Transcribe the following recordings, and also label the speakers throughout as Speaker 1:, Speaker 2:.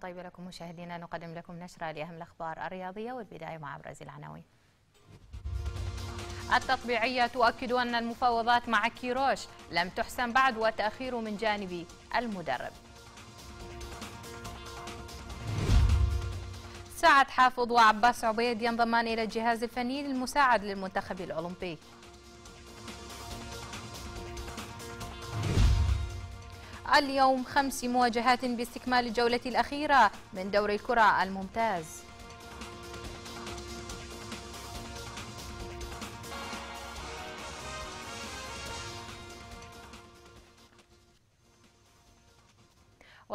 Speaker 1: طيبه طيب لكم مشاهدينا نقدم لكم نشرة لأهم الأخبار الرياضية والبداية مع أبرز العناوين التطبيعية تؤكد أن المفاوضات مع كيروش لم تحسم بعد وتأخير من جانب المدرب سعد حافظ وعباس عبيد ينضمان إلى الجهاز الفني المساعد للمنتخب الأولمبي اليوم خمس مواجهات باستكمال الجولة الأخيرة من دوري الكرة الممتاز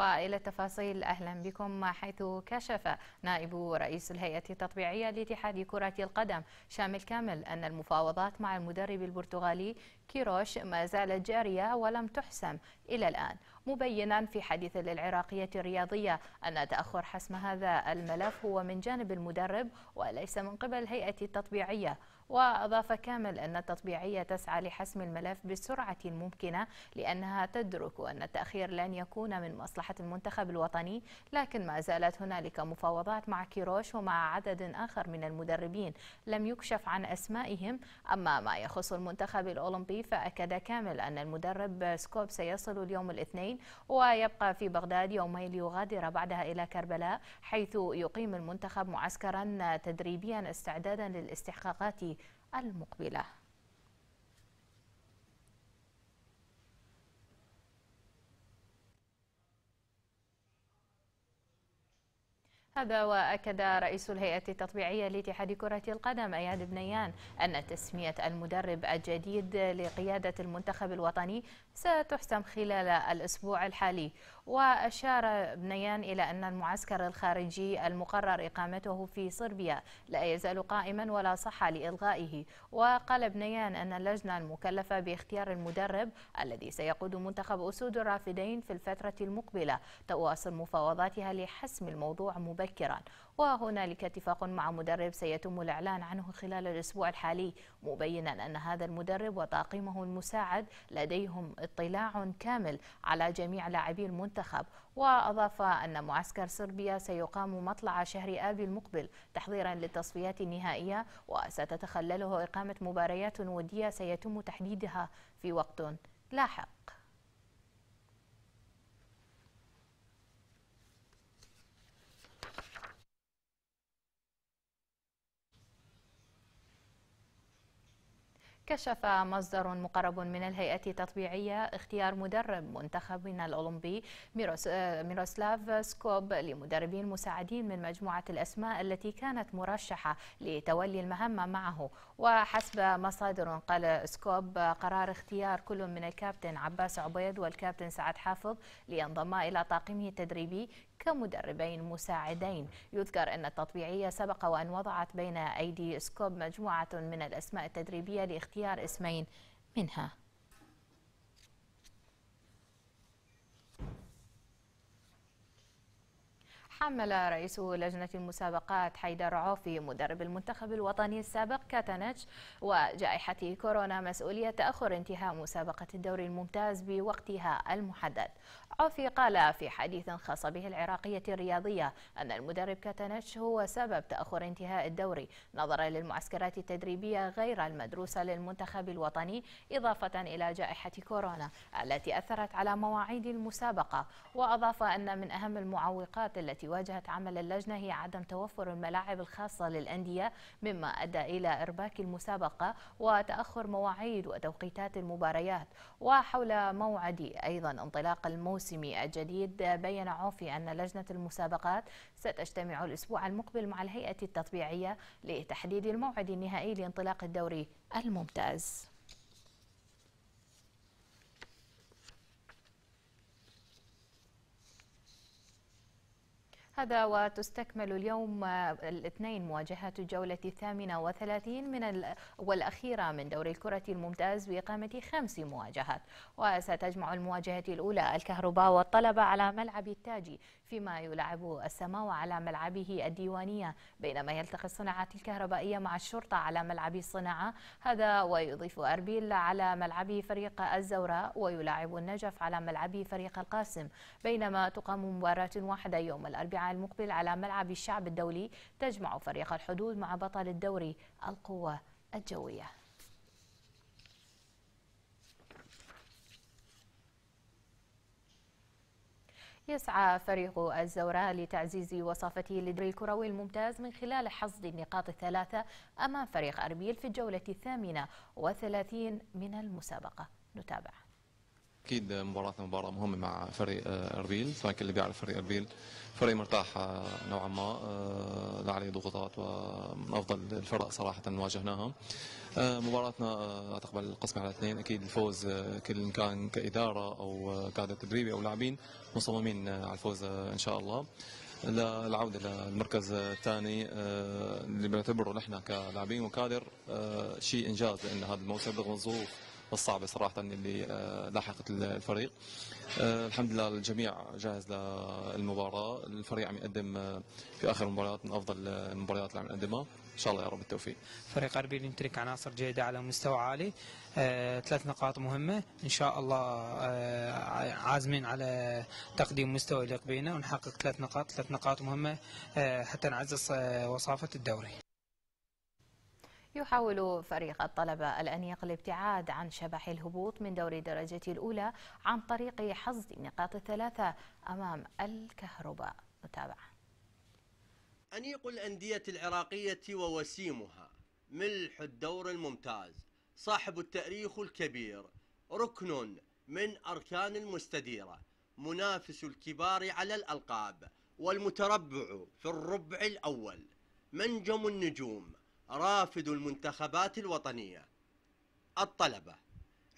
Speaker 1: والى التفاصيل اهلا بكم حيث كشف نائب رئيس الهيئه التطبيعيه لاتحاد كره القدم شامل كامل ان المفاوضات مع المدرب البرتغالي كيروش ما زالت جاريه ولم تحسم الى الان مبينا في حديث للعراقيه الرياضيه ان تاخر حسم هذا الملف هو من جانب المدرب وليس من قبل الهيئه التطبيعيه وأضاف كامل أن التطبيعية تسعى لحسم الملف بسرعة ممكنة لأنها تدرك أن التأخير لن يكون من مصلحة المنتخب الوطني لكن ما زالت هنالك مفاوضات مع كيروش ومع عدد آخر من المدربين لم يكشف عن أسمائهم أما ما يخص المنتخب الأولمبي فأكد كامل أن المدرب سكوب سيصل اليوم الاثنين ويبقى في بغداد يومين ليغادر بعدها إلى كربلاء حيث يقيم المنتخب معسكرا تدريبيا استعدادا للاستحقاقات المقبلة هذا وأكد رئيس الهيئة التطبيعية لاتحاد كرة القدم أياد بنيان أن تسمية المدرب الجديد لقيادة المنتخب الوطني ستحسم خلال الأسبوع الحالي وأشار بنيان إلى أن المعسكر الخارجي المقرر إقامته في صربيا لا يزال قائما ولا صحة لإلغائه وقال بنيان أن اللجنة المكلفة باختيار المدرب الذي سيقود منتخب أسود الرافدين في الفترة المقبلة تواصل مفاوضاتها لحسم الموضوع مبكرا وهنالك اتفاق مع مدرب سيتم الإعلان عنه خلال الأسبوع الحالي مبينا أن هذا المدرب وطاقمه المساعد لديهم اطلاع كامل على جميع لاعبي المنتخب وأضاف أن معسكر صربيا سيقام مطلع شهر آب المقبل تحضيرا للتصفيات النهائية وستتخلله إقامة مباريات ودية سيتم تحديدها في وقت لاحق كشف مصدر مقرب من الهيئة التطبيعية اختيار مدرب منتخبنا الأولمبي آه، ميروسلاف سكوب لمدربين مساعدين من مجموعة الأسماء التي كانت مرشحة لتولي المهمة معه وحسب مصادر قال سكوب قرار اختيار كل من الكابتن عباس عبيد والكابتن سعد حافظ لينضم إلى طاقمه التدريبي كمدربين مساعدين يذكر أن التطبيعية سبق وأن وضعت بين أيدي سكوب مجموعة من الأسماء التدريبية لاختيار اسمين منها حمل رئيس لجنة المسابقات حيدر عوفي مدرب المنتخب الوطني السابق كاتانيتش وجائحة كورونا مسؤولية تأخر انتهاء مسابقة الدوري الممتاز بوقتها المحدد عوفي قال في حديث خاص به العراقية الرياضية أن المدرب كاتانيتش هو سبب تأخر انتهاء الدوري نظرا للمعسكرات التدريبية غير المدروسة للمنتخب الوطني إضافة إلى جائحة كورونا التي أثرت على مواعيد المسابقة وأضاف أن من أهم المعوقات التي واجهت عمل اللجنة هي عدم توفر الملاعب الخاصة للأندية مما أدى إلى إرباك المسابقة وتأخر مواعيد وتوقيتات المباريات وحول موعد أيضا انطلاق الموسم الجديد بين عوفي أن لجنة المسابقات ستجتمع الأسبوع المقبل مع الهيئة التطبيعية لتحديد الموعد النهائي لانطلاق الدوري الممتاز هذا وتستكمل اليوم الاثنين مواجهات الجولة الثامنة وثلاثين من والأخيرة من دوري الكرة الممتاز بإقامة خمس مواجهات وستجمع المواجهة الأولى الكهرباء والطلبة على ملعب التاجي فيما يلعب السماوة على ملعبه الديوانية بينما يلتقي الصناعات الكهربائية مع الشرطة على ملعب الصناعة هذا ويضيف أربيل على ملعبه فريق الزوراء ويلاعب النجف على ملعبه فريق القاسم بينما تقام مباراة واحدة يوم الأربعاء المقبل على ملعب الشعب الدولي تجمع فريق الحدود مع بطل الدوري القوة الجوية يسعى فريق الزوراء لتعزيز وصافته للدوري الكروي الممتاز من خلال حصد النقاط الثلاثة أمام فريق أربيل في الجولة الثامنة وثلاثين من المسابقة نتابع
Speaker 2: اكيد مباراتنا مباراه مهمه مع فريق آه، اربيل سواء كل اللي بيعرف فريق اربيل فريق مرتاح آه، نوعا ما آه، لا عليه ضغوطات ومن افضل الفرق صراحه واجهناها مباراتنا تقبل القسم على اثنين اكيد الفوز كل كان كاداره او كادر تدريبي او لاعبين مصممين على الفوز ان شاء الله للعوده للمركز الثاني اللي بنعتبره نحن كلاعبين وكادر شيء انجاز لان هذا الموسم رغم الظروف الصعبه صراحه اللي آه، لاحقت الفريق آه، الحمد لله الجميع جاهز للمباراه الفريق عم
Speaker 3: يقدم آه، في اخر المباريات من افضل المباريات اللي عم نقدمها ان شاء الله يا رب التوفيق فريق اربيل يمتلك عناصر جيده على مستوى عالي ثلاث نقاط مهمه ان شاء الله عازمين على تقديم مستوى يليق بنا ونحقق ثلاث نقاط ثلاث نقاط مهمه حتى نعزز وصافه الدوري
Speaker 1: يحاول فريق الطلبة الأنيق الابتعاد عن شبح الهبوط من دور درجة الأولى عن طريق حصد النقاط الثلاثة أمام الكهرباء متابعة
Speaker 4: أنيق الأندية العراقية ووسيمها ملح الدور الممتاز صاحب التأريخ الكبير ركن من أركان المستديرة منافس الكبار على الألقاب والمتربع في الربع الأول منجم النجوم رافد المنتخبات الوطنية الطلبة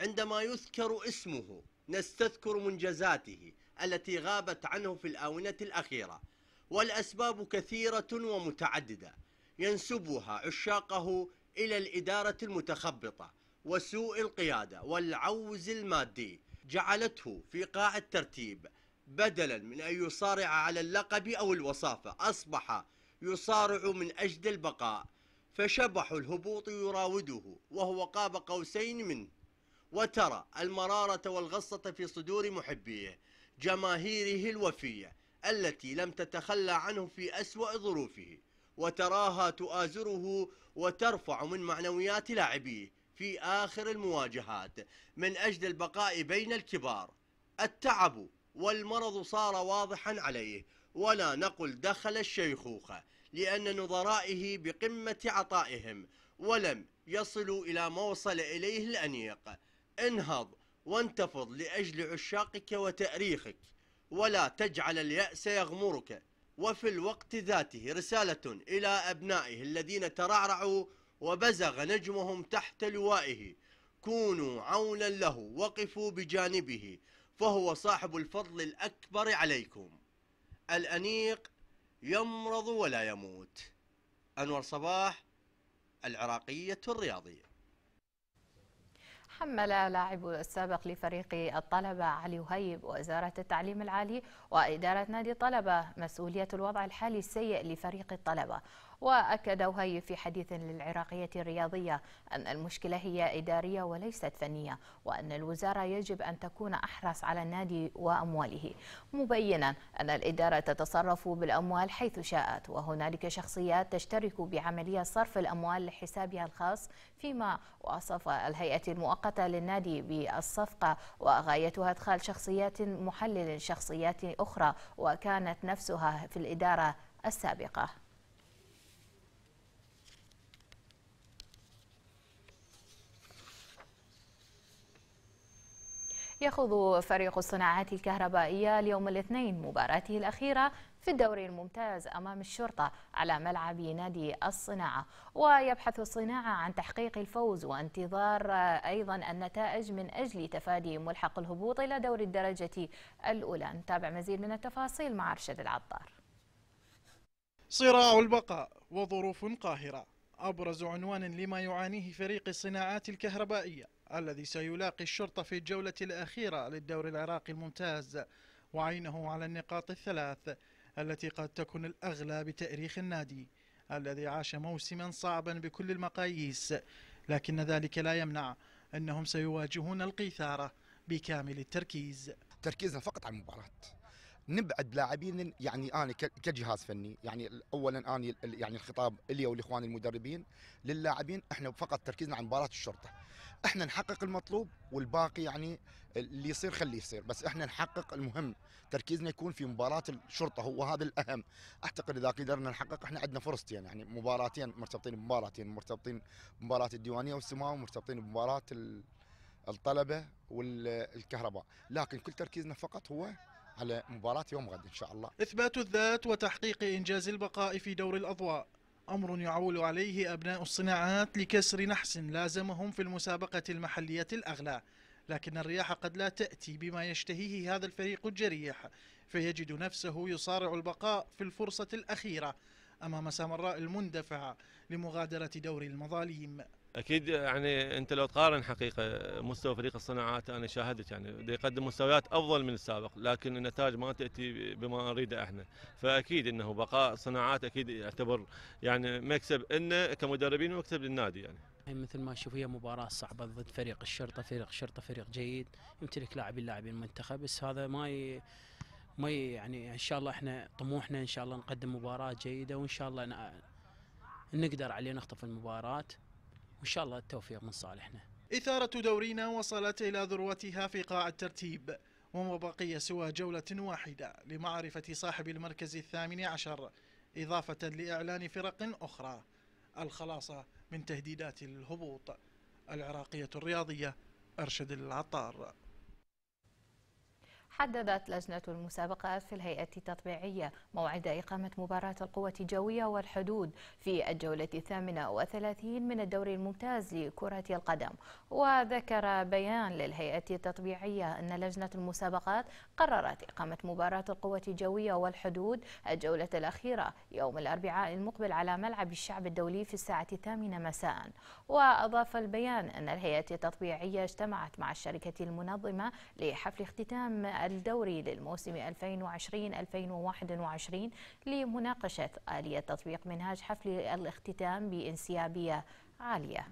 Speaker 4: عندما يذكر اسمه نستذكر منجزاته التي غابت عنه في الآونة الأخيرة والأسباب كثيرة ومتعددة ينسبها عشاقه إلى الإدارة المتخبطة وسوء القيادة والعوز المادي جعلته في قاع الترتيب بدلا من أن يصارع على اللقب أو الوصافة أصبح يصارع من أجل البقاء فشبح الهبوط يراوده وهو قاب قوسين منه وترى المرارة والغصة في صدور محبيه جماهيره الوفية التي لم تتخلى عنه في أسوأ ظروفه وتراها تؤازره وترفع من معنويات لاعبيه في آخر المواجهات من أجل البقاء بين الكبار التعب والمرض صار واضحا عليه ولا نقل دخل الشيخوخة لأن نظرائه بقمة عطائهم ولم يصلوا إلى ما وصل إليه الأنيق انهض وانتفض لأجل عشاقك وتأريخك ولا تجعل اليأس يغمرك وفي الوقت ذاته رسالة إلى أبنائه الذين ترعرعوا وبزغ نجمهم تحت لوائه كونوا عونا له وقفوا بجانبه فهو صاحب الفضل الأكبر عليكم الأنيق يمرض ولا يموت أنور صباح العراقية الرياضية
Speaker 1: حمل لاعب السابق لفريق الطلبة علي وهيب وزارة التعليم العالي وإدارة نادي الطلبة مسؤولية الوضع الحالي السيء لفريق الطلبة وأكد وهي في حديث للعراقية الرياضية أن المشكلة هي إدارية وليست فنية وأن الوزارة يجب أن تكون أحرص على النادي وأمواله مبينا أن الإدارة تتصرف بالأموال حيث شاءت وهنالك شخصيات تشترك بعملية صرف الأموال لحسابها الخاص فيما وصف الهيئة المؤقتة للنادي بالصفقة وغايتها إدخال شخصيات محلل شخصيات أخرى وكانت نفسها في الإدارة السابقة يخوض فريق الصناعات الكهربائية اليوم الاثنين مباراته الأخيرة في الدوري الممتاز أمام الشرطة على ملعب نادي الصناعة ويبحث الصناعة عن تحقيق الفوز وانتظار أيضا النتائج من أجل تفادي ملحق الهبوط إلى دوري الدرجة الأولى نتابع مزيد من التفاصيل مع أرشد العطار
Speaker 5: صراع البقاء وظروف قاهرة أبرز عنوان لما يعانيه فريق الصناعات الكهربائية الذي سيلاقي الشرطة في الجولة الأخيرة للدور العراقي الممتاز وعينه على النقاط الثلاث التي قد تكون الأغلى بتأريخ النادي الذي عاش موسما صعبا بكل المقاييس لكن ذلك لا يمنع أنهم سيواجهون القيثارة بكامل
Speaker 3: التركيز تركيزنا فقط على المباراة نبعد لاعبين يعني انا كجهاز فني يعني اولا انا يعني الخطاب الي والاخوان المدربين للاعبين احنا فقط تركيزنا على مباراه الشرطه احنا نحقق المطلوب والباقي يعني اللي يصير خليه يصير بس احنا نحقق المهم تركيزنا يكون في مباراه الشرطه هو هذا الاهم اعتقد اذا قدرنا نحقق احنا عندنا فرصتين يعني مباراتين مرتبطين بمباراتين مرتبطين بمباراه الديوانيه والسماوي ومرتبطين بمباراه الطلبه والكهرباء لكن كل تركيزنا فقط هو على مباراة يوم غد إن شاء الله إثبات الذات وتحقيق
Speaker 5: إنجاز البقاء في دور الأضواء أمر يعول عليه أبناء الصناعات لكسر نحس لازمهم في المسابقة المحلية الأغلى لكن الرياح قد لا تأتي بما يشتهيه هذا الفريق الجريح فيجد نفسه يصارع البقاء في الفرصة الأخيرة أمام سامراء المندفع لمغادرة دور المظاليم
Speaker 2: اكيد يعني انت لو تقارن حقيقه مستوى فريق الصناعات انا شاهدت يعني يقدم مستويات افضل من السابق لكن النتائج ما تاتي بما نريده احنا فاكيد انه بقاء صناعات اكيد يعتبر يعني مكسب لنا كمدربين ومكسب للنادي يعني.
Speaker 3: يعني مثل ما تشوف هي مباراة صعبة ضد فريق الشرطة فريق الشرطة فريق جيد يمتلك لاعبين لاعبين المنتخب، بس هذا ما ي... ما ي... يعني ان شاء الله احنا طموحنا ان شاء الله نقدم مباراة جيدة وان شاء الله ن... نقدر عليه نخطف المباراة وإن شاء الله التوفيق من صالحنا
Speaker 5: إثارة دورينا وصلت إلى ذروتها في قاع الترتيب وما بقي سوى جولة واحدة لمعرفة صاحب المركز الثامن عشر إضافة لإعلان فرق أخرى الخلاص من تهديدات الهبوط العراقية الرياضية أرشد العطار
Speaker 1: حددت لجنة المسابقات في الهيئة التطبيعية موعد إقامة مباراة القوة الجوية والحدود في الجولة الثامنة وثلاثين من الدوري الممتاز لكرة القدم وذكر بيان للهيئة التطبيعية أن لجنة المسابقات قررت إقامة مباراة القوة الجوية والحدود الجولة الأخيرة يوم الأربعاء المقبل على ملعب الشعب الدولي في الساعة الثامنة مساء وأضاف البيان أن الهيئة التطبيعية اجتمعت مع الشركة المنظمة لحفل اختتام الدوري للموسم 2020-2021 لمناقشة آلية تطبيق منهاج حفل الاختتام بانسيابية عالية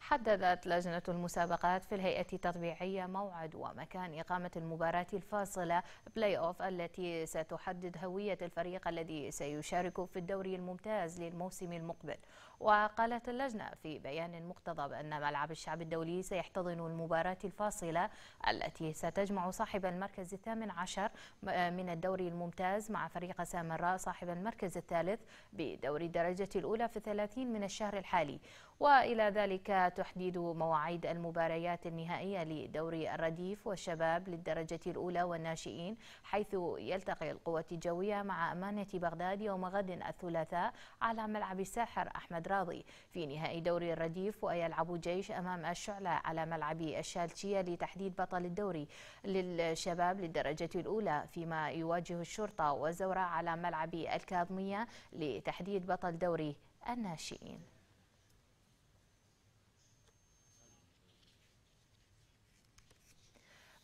Speaker 1: حددت لجنة المسابقات في الهيئة التطبيعية موعد ومكان إقامة المباراة الفاصلة بلاي أوف التي ستحدد هوية الفريق الذي سيشارك في الدوري الممتاز للموسم المقبل وقالت اللجنة في بيان مقتضب أن ملعب الشعب الدولي سيحتضن المباراة الفاصلة التي ستجمع صاحب المركز الثامن عشر من الدوري الممتاز مع فريق سامراء صاحب المركز الثالث بدوري الدرجة الأولى في 30 من الشهر الحالي وإلى ذلك تحديد مواعيد المباريات النهائية لدوري الرديف والشباب للدرجة الأولى والناشئين حيث يلتقي القوة الجوية مع أمانة بغداد يوم غد الثلاثاء على ملعب الساحر أحمد الراضي في نهائي دوري الرديف ويلعب جيش أمام الشعلة على ملعب الشالشية لتحديد بطل الدوري للشباب للدرجة الأولى فيما يواجه الشرطة والزورة على ملعب الكاظمية لتحديد بطل دوري الناشئين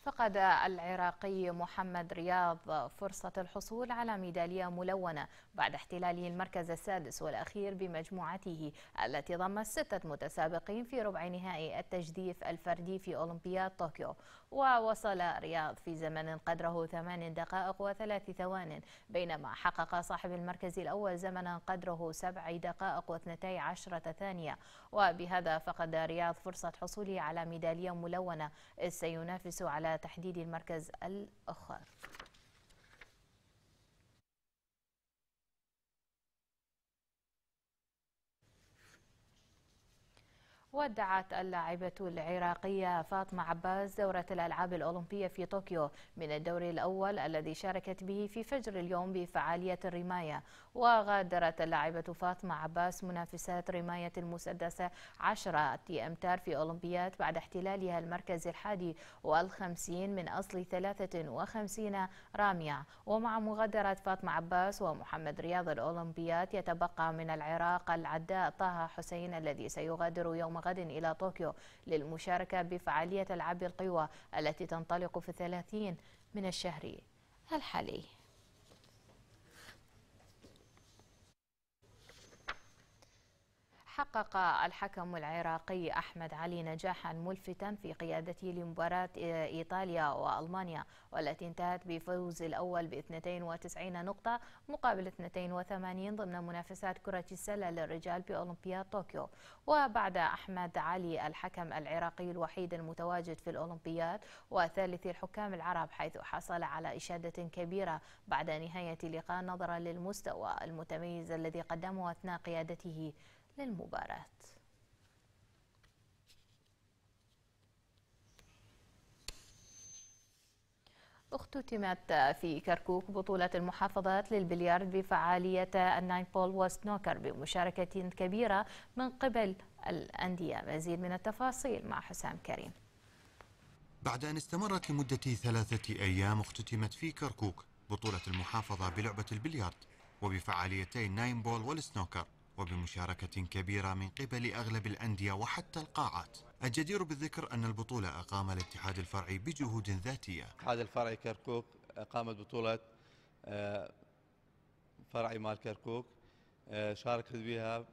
Speaker 1: فقد العراقي محمد رياض فرصة الحصول على ميدالية ملونة بعد احتلاله المركز السادس والأخير بمجموعته التي ضمت ستة متسابقين في ربع نهائي التجديف الفردي في أولمبياد طوكيو ووصل رياض في زمن قدره ثمان دقائق وثلاث ثوان بينما حقق صاحب المركز الأول زمنا قدره سبع دقائق واثنتي عشرة ثانية وبهذا فقد رياض فرصة حصوله على ميدالية ملونة سينافس على تحديد المركز الآخر ودعت اللاعبة العراقية فاطمة عباس دورة الألعاب الأولمبية في طوكيو من الدور الأول الذي شاركت به في فجر اليوم بفعالية الرماية وغادرت اللاعبة فاطمة عباس منافسات رماية المسدسة عشرة أمتار في أولمبياد بعد احتلالها المركز الحادي والخمسين من أصل 53 رامية ومع مغادرة فاطمة عباس ومحمد رياض الأولمبياد يتبقى من العراق العداء طه حسين الذي سيغادر يوم غد إلى طوكيو للمشاركة بفعالية ألعاب القوى التي تنطلق في الثلاثين من الشهر الحالي حقق الحكم العراقي أحمد علي نجاحا ملفتا في قيادته لمباراة إيطاليا وألمانيا والتي انتهت بفوز الأول ب 92 نقطة مقابل 82 ضمن منافسات كرة السلة للرجال بأولمبياد طوكيو وبعد أحمد علي الحكم العراقي الوحيد المتواجد في الأولمبياد وثالث الحكام العرب حيث حصل على إشادة كبيرة بعد نهاية اللقاء نظرا للمستوى المتميز الذي قدمه أثناء قيادته للمباراة اختتمت في كركوك بطولة المحافظات للبليارد بفعالية الناين بول وسنوكر بمشاركة كبيرة من قبل الأندية مزيد من التفاصيل مع حسام كريم
Speaker 2: بعد أن استمرت لمدة ثلاثة أيام اختتمت في كركوك بطولة المحافظة بلعبة البليارد وبفعاليتي الناين بول والسنوكر وبمشاركة كبيرة من قبل أغلب الأندية وحتى القاعات الجدير بالذكر أن البطولة أقام الاتحاد الفرعي بجهود ذاتية الاتحاد
Speaker 4: الفرعي كركوك أقامت بطولة آه، فرعي مال كركوك آه، شاركت بها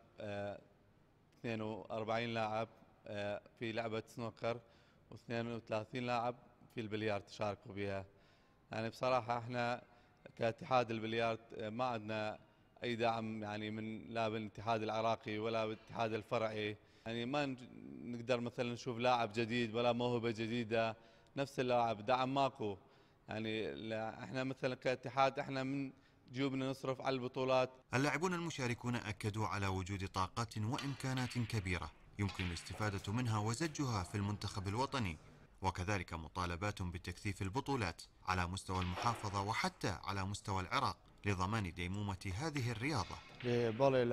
Speaker 4: 42 آه، لاعب في لعبة سنوكر و32 لاعب في البليارد شاركوا بها يعني بصراحة احنا كاتحاد البليارد ما عندنا اي دعم يعني من لا من الاتحاد العراقي ولا بالاتحاد الفرعي يعني ما نقدر مثلا نشوف لاعب جديد ولا موهبه جديده نفس اللاعب دعم ماكو يعني احنا مثلا كاتحاد احنا من
Speaker 2: جيوبنا نصرف على البطولات اللاعبون المشاركون اكدوا على وجود طاقات وامكانات كبيره يمكن الاستفاده منها وزجها في المنتخب الوطني وكذلك مطالبات بتكثيف البطولات على مستوى المحافظه وحتى على مستوى العراق لضمان ديمومة هذه الرياضة يعني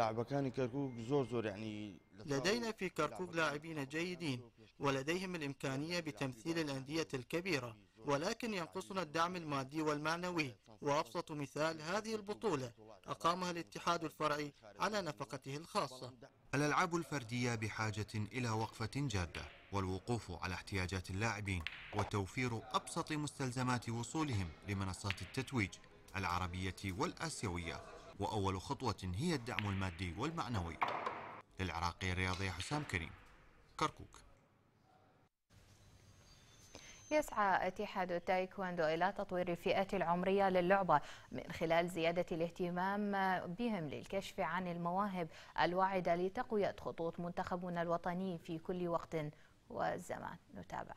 Speaker 4: لدينا في كركوك لاعبين جيدين ولديهم الإمكانية بتمثيل الأندية الكبيرة ولكن ينقصنا الدعم المادي والمعنوي وأبسط مثال هذه البطولة أقامها الاتحاد الفرعي على نفقته الخاصة
Speaker 2: الألعاب الفردية بحاجة إلى وقفة جادة والوقوف على احتياجات اللاعبين وتوفير أبسط مستلزمات وصولهم لمنصات التتويج العربية والآسيوية وأول خطوة هي الدعم المادي والمعنوي للعراقي الرياضي حسام كريم كركوك
Speaker 1: يسعى اتحاد التايكواندو إلى تطوير الفئات العمرية للعبة من خلال زيادة الاهتمام بهم للكشف عن المواهب الواعدة لتقوية خطوط منتخبنا الوطني في كل وقت وزمان نتابع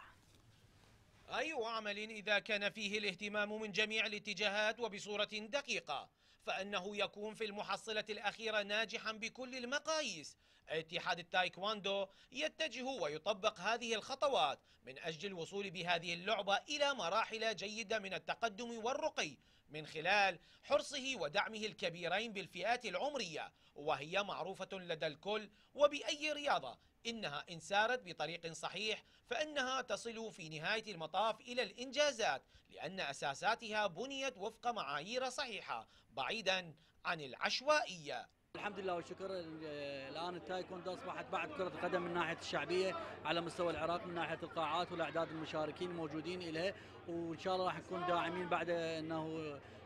Speaker 3: أي أيوة، عمل إذا كان فيه الاهتمام من جميع الاتجاهات وبصورة دقيقة فإنه يكون في المحصلة الأخيرة ناجحا بكل المقاييس اتحاد التايكواندو يتجه ويطبق هذه الخطوات من أجل الوصول بهذه اللعبة إلى مراحل جيدة من التقدم والرقي من خلال حرصه ودعمه الكبيرين بالفئات العمرية وهي معروفة لدى الكل وبأي رياضة إنها إن سارت بطريق صحيح فإنها تصل في نهاية المطاف إلى الإنجازات لأن أساساتها بنيت وفق معايير صحيحة بعيدا عن العشوائية
Speaker 4: الحمد لله والشكر الان التايكوندو اصبحت بعد كره القدم من ناحيه الشعبيه على مستوى العراق من ناحيه القاعات والاعداد المشاركين الموجودين اليه وان شاء الله راح نكون داعمين بعد انه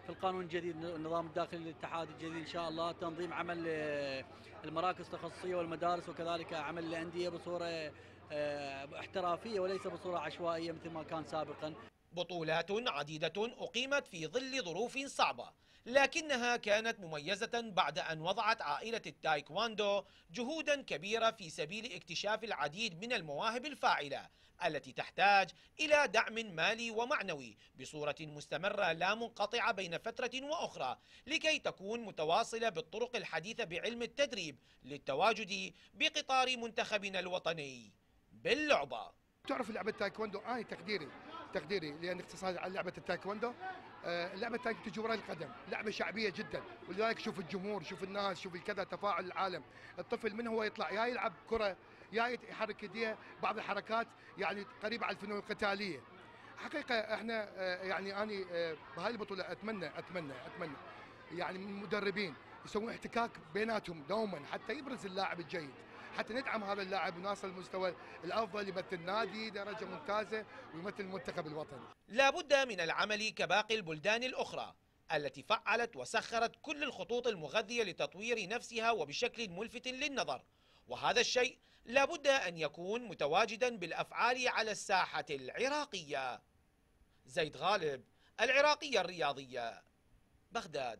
Speaker 4: في القانون الجديد النظام الداخلي للاتحاد الجديد ان شاء الله تنظيم عمل آه، المراكز التخصصيه والمدارس وكذلك عمل الانديه بصوره آه، احترافيه وليس بصوره عشوائيه مثل ما
Speaker 3: كان سابقا بطولات عديده اقيمت في ظل ظروف صعبه لكنها كانت مميزة بعد أن وضعت عائلة التايكواندو جهودا كبيرة في سبيل اكتشاف العديد من المواهب الفاعلة التي تحتاج إلى دعم مالي ومعنوي بصورة مستمرة لا منقطعة بين فترة وأخرى لكي تكون متواصلة بالطرق الحديثة بعلم التدريب للتواجد بقطار منتخبنا الوطني باللعبة تعرف لعبة التايكواندو أنا آه، تقديري تقديري لأن اقتصاد على لعبة التايكواندو آه، لعبه الثانيه القدم لعبه شعبيه جدا ولذلك شوف الجمهور شوف الناس شوف الكذا تفاعل العالم الطفل من هو يطلع يا يلعب كره يا يحرك يديه بعض الحركات يعني قريبه على الفنون القتاليه حقيقه احنا آه، يعني اني آه، بهاي البطوله اتمنى اتمنى اتمنى يعني من المدربين يسوون احتكاك بيناتهم دوما حتى يبرز اللاعب الجيد حتى ندعم هذا اللاعب ونصل المستوى الافضل يمثل نادي درجه ممتازه ويمثل المنتخب الوطني. لابد من العمل كباقي البلدان الاخرى التي فعلت وسخرت كل الخطوط المغذيه لتطوير نفسها وبشكل ملفت للنظر وهذا الشيء لابد ان يكون متواجدا بالافعال على الساحه العراقيه. زيد غالب العراقيه الرياضيه بغداد.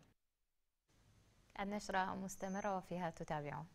Speaker 1: النشرة مستمرة وفيها تتابعون